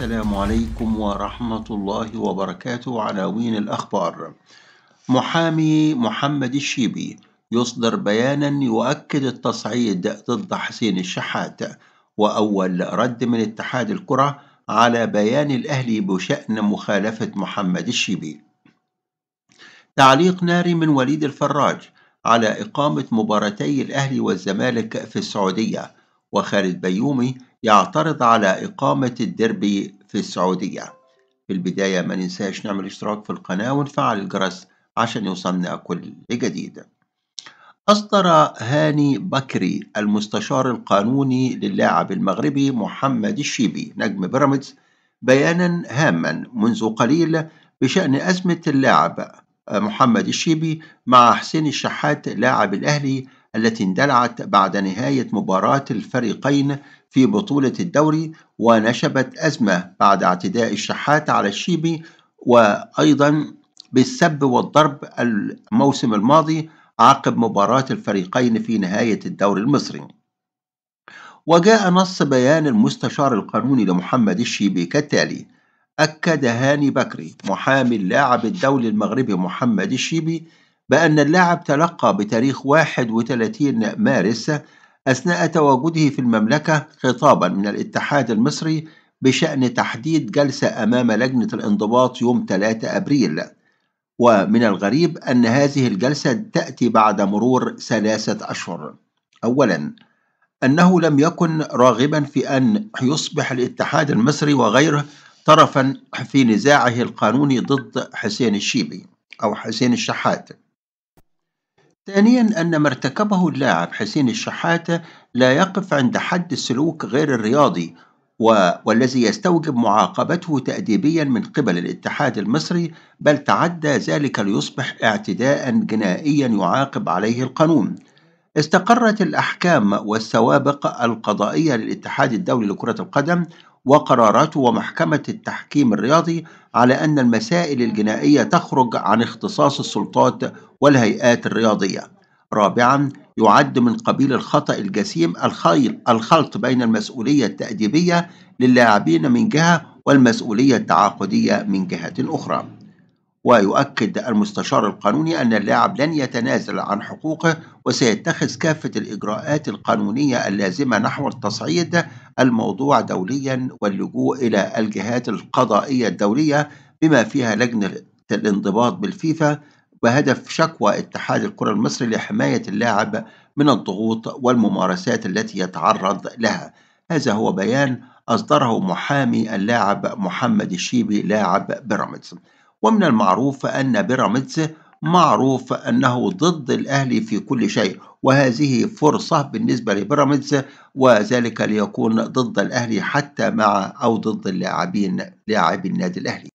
السلام عليكم ورحمة الله وبركاته عناوين الأخبار محامي محمد الشيبي يصدر بيانا يؤكد التصعيد ضد حسين الشحات وأول رد من اتحاد الكرة على بيان الأهلي بشأن مخالفة محمد الشيبي تعليق ناري من وليد الفراج على إقامة مباراتي الأهلي والزمالك في السعودية وخالد بيومي يعترض على إقامة الدربي في السعودية في البداية ما ننساش نعمل اشتراك في القناة ونفعل الجرس عشان يوصلنا كل جديد أصدر هاني بكري المستشار القانوني للاعب المغربي محمد الشيبي نجم بيراميدز بيانا هاما منذ قليل بشأن أزمة اللاعب محمد الشيبي مع حسين الشحات لاعب الأهلي التي اندلعت بعد نهاية مباراة الفريقين في بطولة الدوري ونشبت أزمة بعد اعتداء الشحات على الشيبي وأيضا بالسب والضرب الموسم الماضي عقب مباراة الفريقين في نهاية الدوري المصري وجاء نص بيان المستشار القانوني لمحمد الشيبي كالتالي أكد هاني بكري محامي اللاعب الدولي المغربي محمد الشيبي بأن اللاعب تلقى بتاريخ 31 مارس أثناء تواجده في المملكة خطابا من الاتحاد المصري بشأن تحديد جلسة أمام لجنة الانضباط يوم 3 أبريل ومن الغريب أن هذه الجلسة تأتي بعد مرور ثلاثة أشهر أولا أنه لم يكن راغبا في أن يصبح الاتحاد المصري وغيره طرفا في نزاعه القانوني ضد حسين الشيبي أو حسين الشحات ثانيا أن ما ارتكبه اللاعب حسين الشحاتة لا يقف عند حد السلوك غير الرياضي و... والذي يستوجب معاقبته تأديبيا من قبل الاتحاد المصري بل تعدى ذلك ليصبح اعتداء جنائيا يعاقب عليه القانون استقرت الأحكام والسوابق القضائية للاتحاد الدولي لكرة القدم وقراراته ومحكمة التحكيم الرياضي على أن المسائل الجنائية تخرج عن اختصاص السلطات والهيئات الرياضية. رابعاً يعد من قبيل الخطأ الجسيم الخيل الخلط بين المسؤولية التأديبية للاعبين من جهة والمسؤولية التعاقدية من جهة أخرى. ويؤكد المستشار القانوني أن اللاعب لن يتنازل عن حقوقه وسيتخذ كافة الإجراءات القانونية اللازمة نحو التصعيد الموضوع دوليا واللجوء إلى الجهات القضائية الدولية بما فيها لجنة الانضباط بالفيفا بهدف شكوى اتحاد الكرة المصري لحماية اللاعب من الضغوط والممارسات التي يتعرض لها هذا هو بيان أصدره محامي اللاعب محمد الشيبي لاعب بيراميدز ومن المعروف أن بيراميدز معروف أنه ضد الأهلي في كل شيء وهذه فرصة بالنسبة لبيراميدز وذلك ليكون ضد الأهلي حتى مع أو ضد اللاعبين لاعبي النادي الأهلي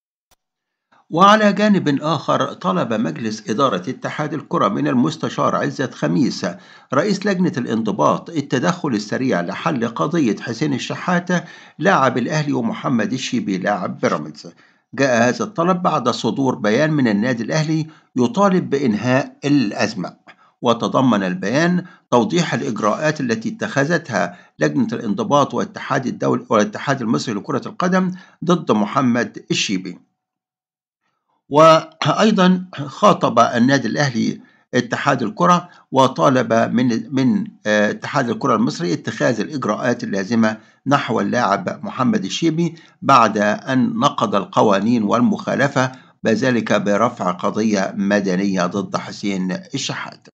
وعلى جانب آخر طلب مجلس إدارة اتحاد الكرة من المستشار عزت خميس رئيس لجنة الانضباط التدخل السريع لحل قضية حسين الشحاتة لاعب الأهلي ومحمد الشيبي لاعب بيراميدز جاء هذا الطلب بعد صدور بيان من النادي الأهلي يطالب بإنهاء الأزمة وتضمن البيان توضيح الإجراءات التي اتخذتها لجنة الانضباط والاتحاد الدولي والاتحاد المصري لكرة القدم ضد محمد الشيبي وأيضا خاطب النادي الأهلي اتحاد الكرة وطالب من من آه، اتحاد الكرة المصري اتخاذ الإجراءات اللازمة نحو اللاعب محمد الشيبي بعد أن نقض القوانين والمخالفة بذلك برفع قضية مدنية ضد حسين الشحات.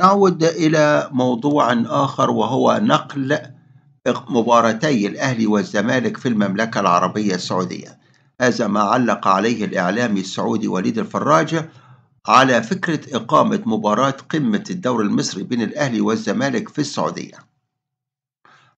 نعود إلى موضوع آخر وهو نقل مباراتي الأهلي والزمالك في المملكة العربية السعودية هذا ما علق عليه الإعلامي السعودي وليد الفراج على فكرة إقامة مباراة قمة الدوري المصري بين الأهلي والزمالك في السعودية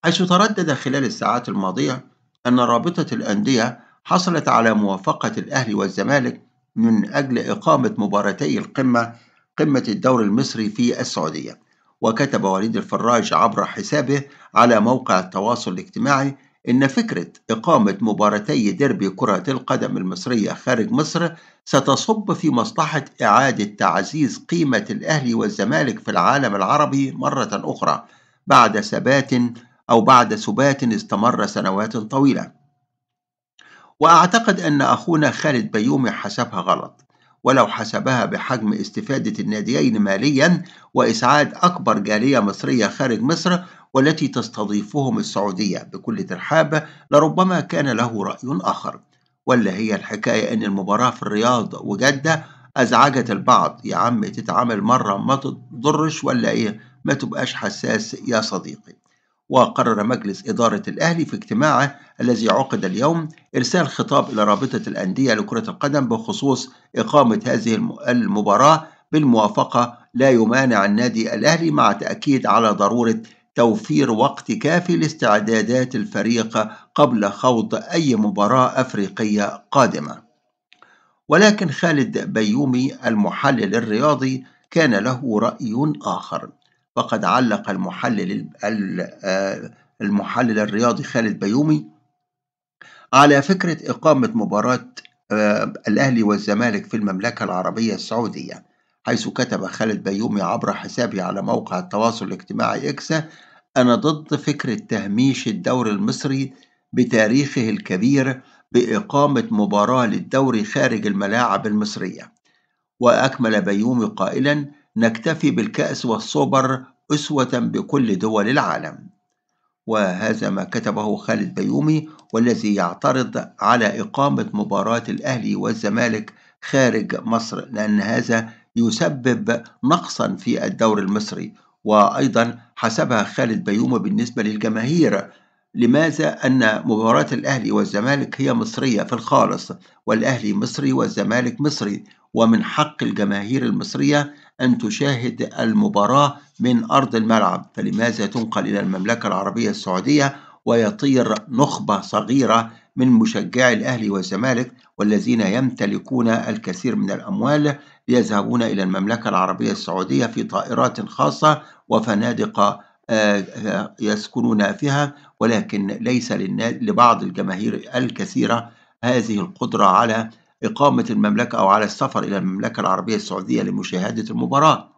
حيث تردد خلال الساعات الماضية أن رابطة الأندية حصلت على موافقة الأهلي والزمالك من أجل إقامة مباراتي القمة قمة الدوري المصري في السعودية وكتب وليد الفراج عبر حسابه على موقع التواصل الاجتماعي إن فكرة إقامة مباراتي ديربي كرة القدم المصرية خارج مصر ستصب في مصلحة إعادة تعزيز قيمة الأهلي والزمالك في العالم العربي مرة أخرى بعد ثبات أو بعد سبات استمر سنوات طويلة. وأعتقد أن أخونا خالد بيومي حسبها غلط، ولو حسبها بحجم استفادة الناديين ماليا وإسعاد أكبر جالية مصرية خارج مصر والتي تستضيفهم السعودية بكل ترحاب لربما كان له رأي آخر ولا هي الحكاية أن المباراة في الرياض وجدة أزعجت البعض يا عم تتعامل مرة ما تضرش ولا إيه ما تبقاش حساس يا صديقي وقرر مجلس إدارة الأهلي في اجتماعه الذي عقد اليوم إرسال خطاب إلى رابطة الأندية لكرة القدم بخصوص إقامة هذه المباراة بالموافقة لا يمانع النادي الأهلي مع تأكيد على ضرورة توفير وقت كافي لاستعدادات الفريق قبل خوض أي مباراة أفريقية قادمة ولكن خالد بيومي المحلل الرياضي كان له رأي آخر فقد علق المحلل المحلل الرياضي خالد بيومي على فكرة إقامة مباراة آه، الأهلي والزمالك في المملكة العربية السعودية حيث كتب خالد بيومي عبر حسابه على موقع التواصل الاجتماعي إكسا أنا ضد فكرة تهميش الدوري المصري بتاريخه الكبير بإقامة مباراة للدوري خارج الملاعب المصرية وأكمل بيومي قائلا نكتفي بالكأس والسوبر أسوة بكل دول العالم وهذا ما كتبه خالد بيومي والذي يعترض على إقامة مباراة الأهلي والزمالك خارج مصر لأن هذا يسبب نقصا في الدوري المصري وأيضا حسبها خالد بيومة بالنسبة للجماهير لماذا أن مباراة الأهلي والزمالك هي مصرية في الخالص والأهلي مصري والزمالك مصري ومن حق الجماهير المصرية أن تشاهد المباراة من أرض الملعب فلماذا تنقل إلى المملكة العربية السعودية ويطير نخبة صغيرة من مشجعي الأهلي والزمالك والذين يمتلكون الكثير من الأموال ليذهبون إلى المملكة العربية السعودية في طائرات خاصة وفنادق آه، آه، يسكنون فيها ولكن ليس لبعض الجماهير الكثيرة هذه القدرة على إقامة المملكة أو على السفر إلى المملكة العربية السعودية لمشاهدة المباراة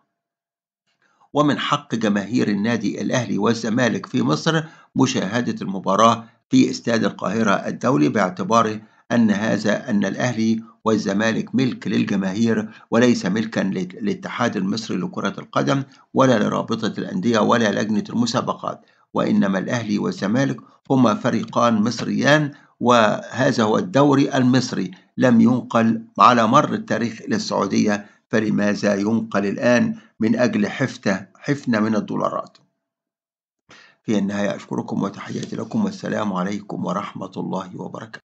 ومن حق جماهير النادي الأهلي والزمالك في مصر مشاهدة المباراة في استاد القاهرة الدولي باعتبار أن هذا أن الأهلي والزمالك ملك للجماهير وليس ملكا للاتحاد المصري لكرة القدم ولا لرابطة الأندية ولا لجنة المسابقات وإنما الأهلي والزمالك هما فريقان مصريان وهذا هو الدوري المصري لم ينقل على مر التاريخ إلى السعودية فلماذا ينقل الآن من أجل حفتة حفنة من الدولارات في النهاية أشكركم وتحياتي لكم والسلام عليكم ورحمة الله وبركاته